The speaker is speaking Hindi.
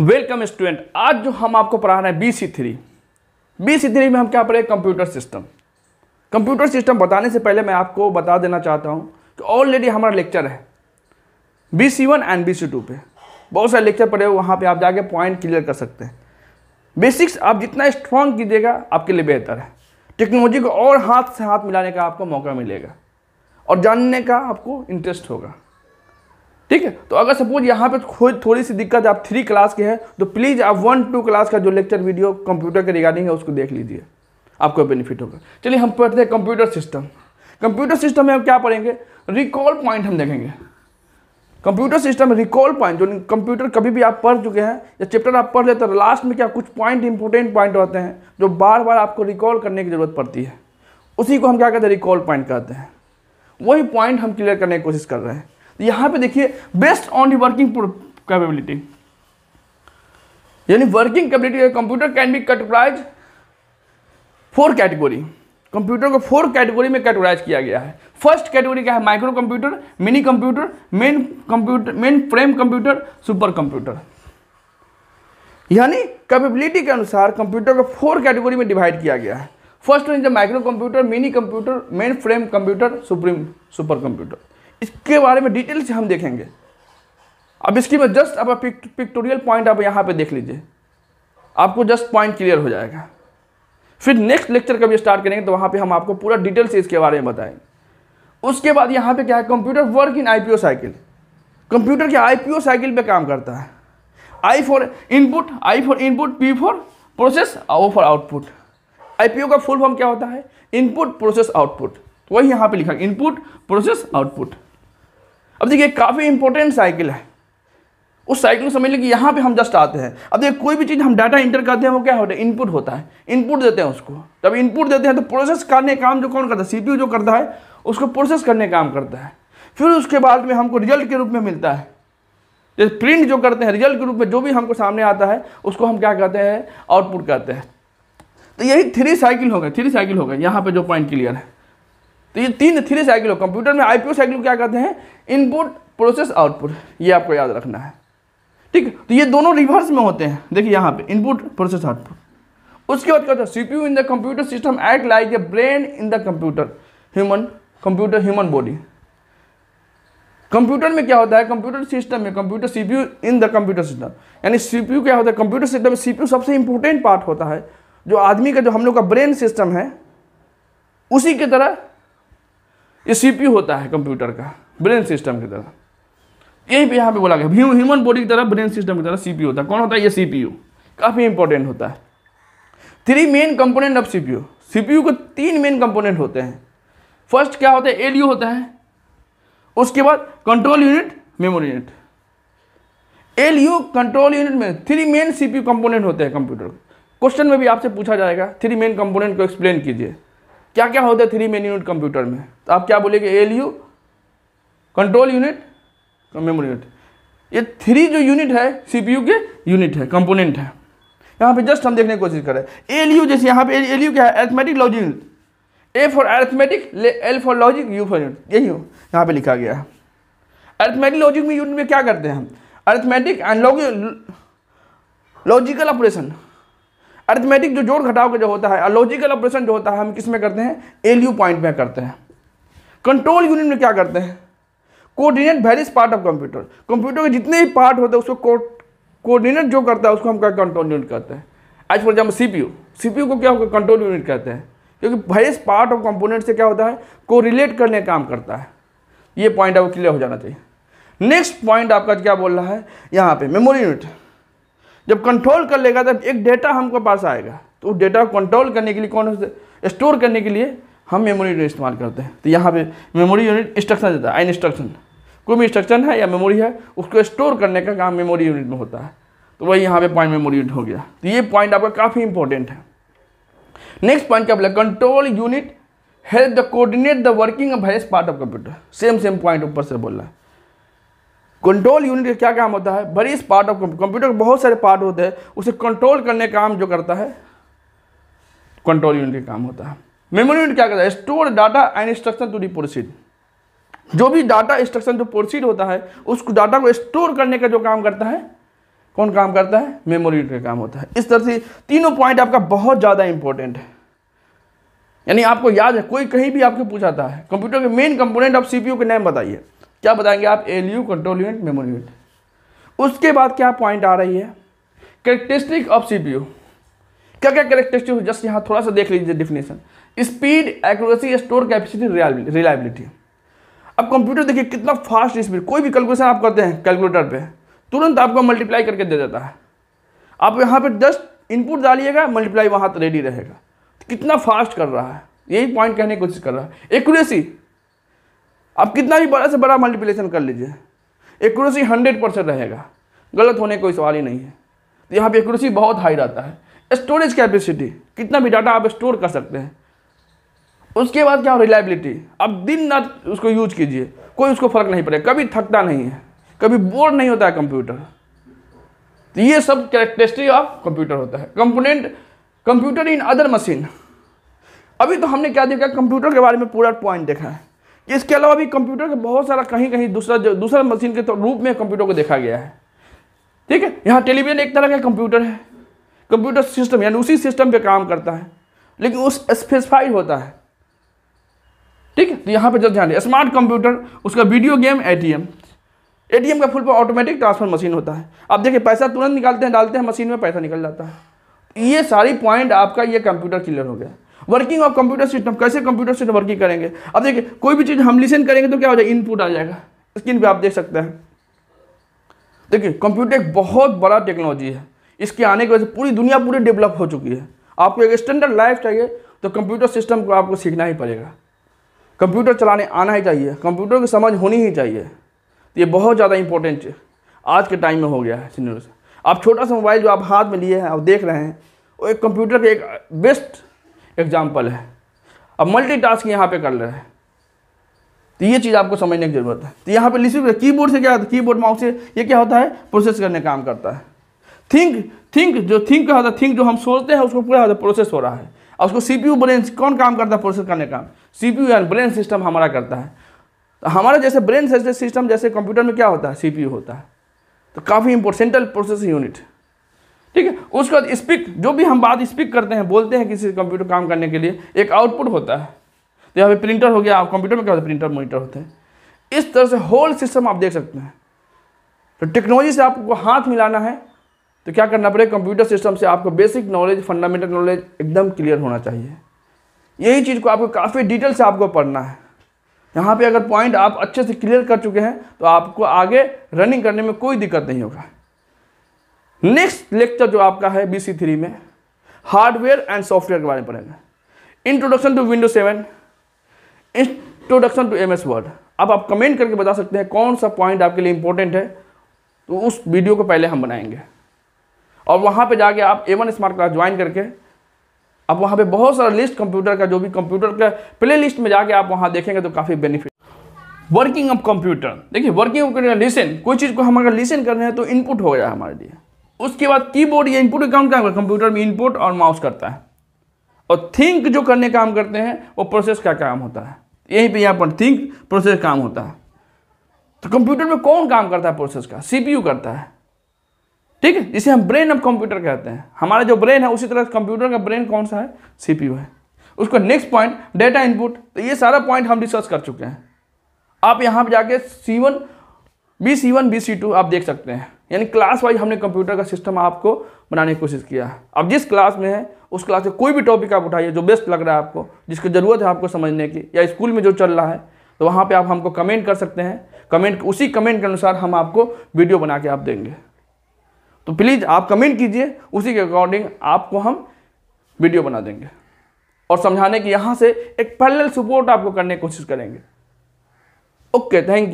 वेलकम स्टूडेंट आज जो हम आपको पढ़ा रहे हैं B C three B C three में हम क्या पढ़े कंप्यूटर सिस्टम कंप्यूटर सिस्टम बताने से पहले मैं आपको बता देना चाहता हूँ कि ऑलरेडी हमारा लेक्चर है B C one and B C two पे बहुत सारे लेक्चर पढ़े वहाँ पे आप जाके पॉइंट क्लियर कर सकते हैं बेसिक्स आप जितना स्ट्रांग कीजिएगा आपके लिए बेहतर है टेक्नोलॉजी को और हाथ से हाथ मिलाने का आपको मौका मिलेगा और जानने का आपको इंटरेस्ट होगा ठीक है तो अगर सपोज यहाँ पे थोड़ी सी दिक्कत आप थ्री क्लास के हैं तो प्लीज़ आप वन टू क्लास का जो लेक्चर वीडियो कंप्यूटर के रिगार्डिंग है उसको देख लीजिए आपको बेनिफिट होगा चलिए हम पढ़ते हैं कंप्यूटर सिस्टम कंप्यूटर सिस्टम में हम क्या पढ़ेंगे रिकॉल पॉइंट हम देखेंगे कंप्यूटर सिस्टम रिकॉल पॉइंट जो कंप्यूटर कभी भी आप पढ़ चुके हैं या चैप्टर आप पढ़ लेते हैं लास्ट तो में क्या कुछ पॉइंट इंपॉर्टेंट पॉइंट होते हैं जो बार बार आपको रिकॉल करने की ज़रूरत पड़ती है उसी को हम क्या कहते हैं रिकॉल पॉइंट कहते हैं वही पॉइंट हम क्लियर करने की कोशिश कर रहे हैं तो यहां पे देखिए based on the working capability यानी working capability computer can be categorise four category computer को फोर कैटेगरी में कैटेगराइज किया गया है फर्स्ट कैटेगरी क्या है micro computer mini computer main computer main frame computer super computer यानी कैपेबिलिटी के अनुसार कंप्यूटर को फोर कैटेगरी में डिवाइड किया गया है first micro computer mini computer main frame computer supreme super computer इसके बारे में डिटेल से हम देखेंगे अब इसकी में जस्ट अब पिक्टोरियल पॉइंट आप यहाँ पे देख लीजिए आपको जस्ट पॉइंट क्लियर हो जाएगा फिर नेक्स्ट लेक्चर कभी स्टार्ट करेंगे तो वहाँ पे हम आपको पूरा डिटेल से इसके बारे में बताएंगे उसके बाद यहाँ पे क्या है computer work in IPO cycle computer के आईपीओ साइकिल पे काम करता है I for input I for input P for process O for output O का फुल फॉर्म क्या होता है इनपुट प्रोसेस आउटपुट वही यहाँ पर लिखा इनपुट प्रोसेस आउटपुट अब देखिए काफ़ी इंपॉर्टेंट साइकिल है उस साइकिल को समझ लें कि यहाँ पे हम जस्ट आते हैं अब देखिए कोई भी चीज़ हम डाटा इंटर करते हैं वो क्या होता है इनपुट होता है इनपुट देते हैं उसको जब इनपुट देते हैं तो प्रोसेस करने काम जो कौन करता है सीपीयू जो करता है उसको प्रोसेस करने काम करता है फिर उसके बाद में हमको रिजल्ट के रूप में मिलता है जैसे प्रिंट जो करते हैं रिजल्ट के रूप में जो भी हमको सामने आता है उसको हम क्या कहते हैं आउटपुट कहते हैं तो यही थ्री साइकिल हो गए थ्री साइकिल हो गए यहाँ पर जो पॉइंट क्लियर है तो ये तीन थ्री साइकिल कंप्यूटर में आईपीओ साइकिल क्या कहते हैं इनपुट प्रोसेस आउटपुट ये आपको याद रखना है ठीक है तो ये दोनों रिवर्स में होते हैं देखिए यहाँ पे इनपुट प्रोसेस आउटपुट उसके बाद क्या होता है CPU in the computer system act like a brain in the computer human computer human body computer में क्या होता है कंप्यूटर सिस्टम में computer CPU in the computer system यानी सीपीयू क्या होता है कंप्यूटर सिस्टम में सीपीयू सबसे इंपॉर्टेंट पार्ट होता है जो आदमी का जो हम लोग का ब्रेन सिस्टम है उसी की तरह ये सीपीयू होता है कंप्यूटर का ब्रेन सिस्टम की तरह यही पे यहाँ पे बोला गया ह्यूमन बॉडी की तरह ब्रेन सिस्टम की तरह सीपीयू होता है कौन होता है ये सीपीयू काफ़ी इंपॉर्टेंट होता है three main component of P U के तीन मेन कंपोनेंट होते हैं फर्स्ट क्या होता है एल होता है उसके बाद control unit memory unit L U control unit में थ्री मेन सी कंपोनेंट होते हैं कंप्यूटर क्वेश्चन में भी आपसे पूछा जाएगा थ्री मेन कंपोनेंट को एक्सप्लेन कीजिए क्या क्या होता है थ्री मेन यूनिट कंप्यूटर में तो आप क्या बोलेंगे L U control unit memory unit ये थ्री जो यूनिट है सीपीयू के यूनिट है कंपोनेंट है यहाँ पे जस्ट हम देखने की कोशिश कर रहे हैं एल यू जैसे यहाँ पे एल यू क्या है arithmetic logic unit A for arithmetic L for logic U for unit यही हो यहाँ पे लिखा गया है अर्थमेटिक लॉजिक में यूनिट में क्या करते हैं हम arithmetic and logical operation arithmetic जो जोड़ घटाव का जो होता है लॉजिकल ऑपरेशन जो होता है हम किस में करते हैं एल यू पॉइंट में करते हैं कंट्रोल यूनिट में क्या करते हैं coordinate various part of computer computer के जितने भी पार्ट होते हैं उसको कोऑर्डिनेट जो करता है उसको हम क्या कंट्रोल यूनिट कहते हैं as for example P U को क्या होगा कंट्रोल यूनिट कहते हैं क्योंकि वेरियस पार्ट ऑफ कंपोनेंट से क्या होता है को रिलेट करने का काम करता है ये पॉइंट आपको क्लियर हो जाना चाहिए नेक्स्ट पॉइंट आपका क्या बोल रहा है यहाँ पे मेमोरी यूनिट जब कंट्रोल कर लेगा तब एक डेटा हमको पास आएगा तो उस डेटा को कंट्रोल करने के लिए कौन स्टोर करने के लिए हम मेमोरी यूनिट इस्तेमाल करते हैं तो यहाँ पे मेमोरी यूनिट इंस्ट्रक्शन देता है आई इंस्ट्रक्शन कोई भी इंस्ट्रक्शन है या मेमोरी है उसको स्टोर करने का काम मेमोरी यूनिट में होता है तो वही यहाँ पे पॉइंट मेमोरी यूनिट हो गया तो ये पॉइंट आपका काफ़ी इंपॉर्टेंट है नेक्स्ट पॉइंट क्या बोला control unit help the coordinate the working of his part of computer same same point ऊपर से बोल रहा है कंट्रोल यूनिट का क्या काम होता है बड़ी इस पार्ट ऑफ कंप्यूटर के बहुत सारे पार्ट होते हैं उसे कंट्रोल करने का काम जो करता है कंट्रोल यूनिट का काम होता है मेमोरी यूनिट क्या करता है store data and instruction to reprocessed जो भी डाटा इंस्ट्रक्शन जो प्रोसीड होता है उस डाटा को स्टोर करने का जो काम करता है कौन काम करता है मेमोरी यूनिट का काम होता है इस तरह से तीनों पॉइंट आपका बहुत ज़्यादा इंपॉर्टेंट है यानी आपको याद है कोई कहीं भी आपको पूछाता है कंप्यूटर के मेन कंपोनेंट ऑफ सीपीयू के नाम बताइए क्या बताएंगे आप L U control unit memory unit उसके बाद क्या पॉइंट आ रही है characteristic of C P U क्या क्या करेक्टरिस्टिक जस्ट यहाँ थोड़ा सा देख लीजिए definition speed accuracy store capacity reliability अब कंप्यूटर देखिए कितना फास्ट स्पीड कोई भी कैलकुलेशन आप करते हैं कैलकुलेटर पे तुरंत आपको मल्टीप्लाई करके दे देता है आप यहाँ पे जस्ट इनपुट डालिएगा मल्टीप्लाई वहाँ रेडी तो रहेगा कितना फास्ट कर रहा है यही पॉइंट कहने की कोशिश कर रहा है एक्यूरेसी आप कितना भी बड़ा से बड़ा मल्टीप्लिकेशन कर लीजिए एक्यूरेसी हंड्रेड परसेंट रहेगा गलत होने कोई सवाल ही नहीं है तो यहाँ पर एक्यूरेसी बहुत हाई रहता है स्टोरेज कैपेसिटी कितना भी डाटा आप स्टोर कर सकते हैं उसके बाद क्या हो रिलायबिलिटी आप दिन रात उसको यूज कीजिए कोई उसको फर्क नहीं पड़ेगा कभी थकता नहीं है कभी बोर नहीं होता है कंप्यूटर तो ये सब कैरेक्टरिस्टिक ऑफ कंप्यूटर होता है component computer in other machine अभी तो हमने क्या देखा कंप्यूटर के बारे में पूरा पॉइंट देखा है इसके अलावा भी कंप्यूटर के बहुत सारा कहीं कहीं दूसरा दूसरा मशीन के तो रूप में कंप्यूटर को देखा गया है ठीक है यहाँ टेलीविजन एक तरह का कंप्यूटर है कंप्यूटर सिस्टम यानी उसी सिस्टम पे काम करता है लेकिन उस स्पेसिफाइड होता है ठीक है तो यहाँ पे जब ध्यान दें स्मार्ट कंप्यूटर उसका वीडियो गेम एटीएम एटीएम का फुल पर ऑटोमेटिक ट्रांसफर मशीन होता है आप देखिए पैसा तुरंत निकालते हैं डालते हैं मशीन में पैसा निकल जाता है ये सारी पॉइंट आपका ये कंप्यूटर क्लियर हो गया वर्किंग ऑफ कंप्यूटर सिस्टम कैसे कंप्यूटर सिस्टम वर्किंग करेंगे अब देखिए कोई भी चीज़ हम लिसन करेंगे तो क्या हो जाएगा इनपुट आ जाएगा स्क्रीन पर आप देख सकते हैं देखिए कंप्यूटर एक बहुत बड़ा टेक्नोलॉजी है इसके आने की वजह से पूरी दुनिया पूरी डेवलप हो चुकी है आपको एक स्टैंडर्ड लाइफ चाहिए तो कंप्यूटर सिस्टम को आपको सीखना ही पड़ेगा कंप्यूटर चलाने आना ही चाहिए कंप्यूटर की समझ होनी ही चाहिए तो ये बहुत ज़्यादा इंपॉर्टेंट आज के टाइम में हो गया है सीनियर आप छोटा सा मोबाइल जो आप हाथ में लिए हैं आप देख रहे हैं वो एक कंप्यूटर के एक बेस्ट एग्जाम्पल है अब मल्टी टास्क यहाँ पर कर रहे हैं तो ये चीज़ आपको समझने की ज़रूरत है तो यहाँ पर लिस्ट की बोर्ड से क्या होता है की बोर्ड माउस से ये क्या होता है प्रोसेस करने काम करता है थिंक थिंक जो थिंक का होता है थिंक जो हम सोचते हैं उसको पूरा होता है प्रोसेस हो रहा है और उसको सी पी यू ब्रेन कौन काम करता है प्रोसेस करने काम C P U and brain system हमारा करता है तो हमारा जैसे ब्रेन सिस्टम जैसे कंप्यूटर में क्या होता है सी पी यू होता है तो काफ़ी इंपोर्टेंटल प्रोसेस यूनिट ठीक है उसके बाद स्पीक जो भी हम बात स्पीक करते हैं बोलते हैं किसी कंप्यूटर काम करने के लिए एक आउटपुट होता है तो यहाँ पे प्रिंटर हो गया आप कंप्यूटर में क्या होता है प्रिंटर मोनिटर होते हैं इस तरह से होल सिस्टम आप देख सकते हैं तो टेक्नोलॉजी से आपको हाथ मिलाना है तो क्या करना पड़ेगा कंप्यूटर सिस्टम से आपको बेसिक नॉलेज फंडामेंटल नॉलेज एकदम क्लियर होना चाहिए यही चीज़ को आपको काफ़ी डिटेल से आपको पढ़ना है यहाँ पे अगर पॉइंट आप अच्छे से क्लियर कर चुके हैं तो आपको आगे रनिंग करने में कोई दिक्कत नहीं होगा नेक्स्ट लेक्चर जो आपका है बी सी थ्री में हार्डवेयर एंड सॉफ्टवेयर के बारे में पढ़ेंगे introduction to window seven introduction to M S Word अब आप कमेंट करके बता सकते हैं कौन सा पॉइंट आपके लिए इंपॉर्टेंट है तो उस वीडियो को पहले हम बनाएंगे और वहाँ पे जाके आप A one smart class join करके आप वहाँ पे बहुत सारा लिस्ट कंप्यूटर का जो भी कंप्यूटर का प्ले लिस्ट में जाके आप वहाँ देखेंगे तो काफ़ी बेनिफिट वर्किंग ऑफ कंप्यूटर देखिए वर्किंग ऑफ कंप्यूटर लिसन कोई चीज़ को हम अगर लिसन कर रहे हैं तो इनपुट हो गया हमारे लिए उसके बाद कीबोर्ड या इनपुट काम क्या करता कंप्यूटर में इनपुट और माउस करता है और थिंक जो करने काम करते हैं वो प्रोसेस का काम होता है यहीं पे यहाँ पर थिंक प्रोसेस काम होता है तो कंप्यूटर में कौन काम करता है प्रोसेस का सीपीयू करता है ठीक है जिसे हम ब्रेन ऑफ कंप्यूटर कहते हैं हमारा जो ब्रेन है उसी तरह कंप्यूटर का ब्रेन कौन सा है सीपीयू है उसका नेक्स्ट पॉइंट डेटा इनपुट तो ये सारा पॉइंट हम डिस्कस कर चुके हैं आप यहाँ पर जाके C one B C one B C two आप देख सकते हैं यानी क्लास वाइज हमने कंप्यूटर का सिस्टम आपको बनाने की कोशिश किया है अब जिस क्लास में है उस क्लास से कोई भी टॉपिक आप उठाइए जो बेस्ट लग रहा है आपको जिसकी ज़रूरत है आपको समझने की या स्कूल में जो चल रहा है तो वहाँ पर आप हमको कमेंट कर सकते हैं कमेंट उसी कमेंट के अनुसार हम आपको वीडियो बना के आप देंगे तो प्लीज़ आप कमेंट कीजिए उसी के अकॉर्डिंग आपको हम वीडियो बना देंगे और समझाने की यहाँ से एक पैरेलल सपोर्ट आपको करने की कोशिश करेंगे ओके थैंक यू